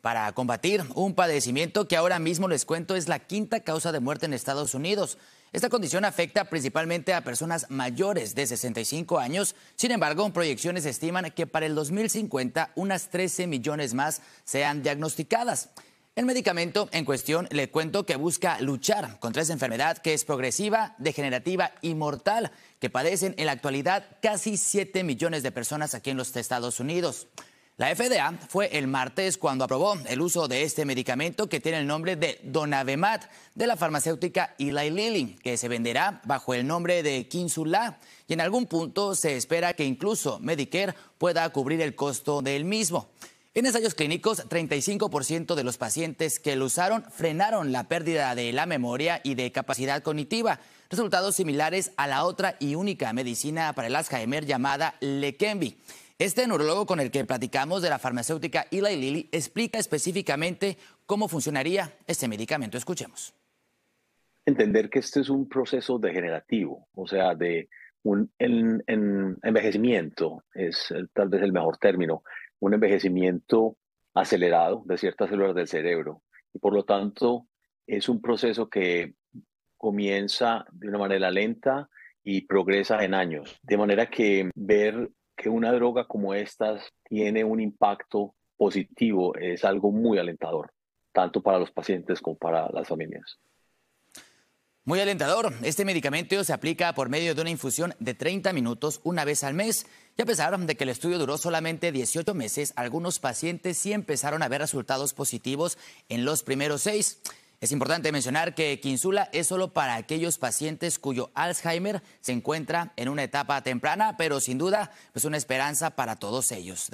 para combatir un padecimiento que ahora mismo les cuento es la quinta causa de muerte en Estados Unidos. Esta condición afecta principalmente a personas mayores de 65 años. Sin embargo, proyecciones estiman que para el 2050 unas 13 millones más sean diagnosticadas. El medicamento en cuestión le cuento que busca luchar contra esa enfermedad que es progresiva, degenerativa y mortal, que padecen en la actualidad casi 7 millones de personas aquí en los Estados Unidos. La FDA fue el martes cuando aprobó el uso de este medicamento que tiene el nombre de Donavemat de la farmacéutica Eli Lilly, que se venderá bajo el nombre de Kinsula y en algún punto se espera que incluso Medicare pueda cubrir el costo del mismo. En ensayos clínicos, 35% de los pacientes que lo usaron frenaron la pérdida de la memoria y de capacidad cognitiva, resultados similares a la otra y única medicina para el Alzheimer llamada Leqembi. Este neurólogo con el que platicamos de la farmacéutica Eli Lilly explica específicamente cómo funcionaría este medicamento. Escuchemos. Entender que este es un proceso degenerativo, o sea, de un envejecimiento, es tal vez el mejor término, un envejecimiento acelerado de ciertas células del cerebro. Y por lo tanto, es un proceso que comienza de una manera lenta y progresa en años. De manera que ver que una droga como estas tiene un impacto positivo es algo muy alentador, tanto para los pacientes como para las familias. Muy alentador. Este medicamento se aplica por medio de una infusión de 30 minutos una vez al mes. Y a pesar de que el estudio duró solamente 18 meses, algunos pacientes sí empezaron a ver resultados positivos en los primeros seis. Es importante mencionar que Quinsula es solo para aquellos pacientes cuyo Alzheimer se encuentra en una etapa temprana, pero sin duda es pues una esperanza para todos ellos.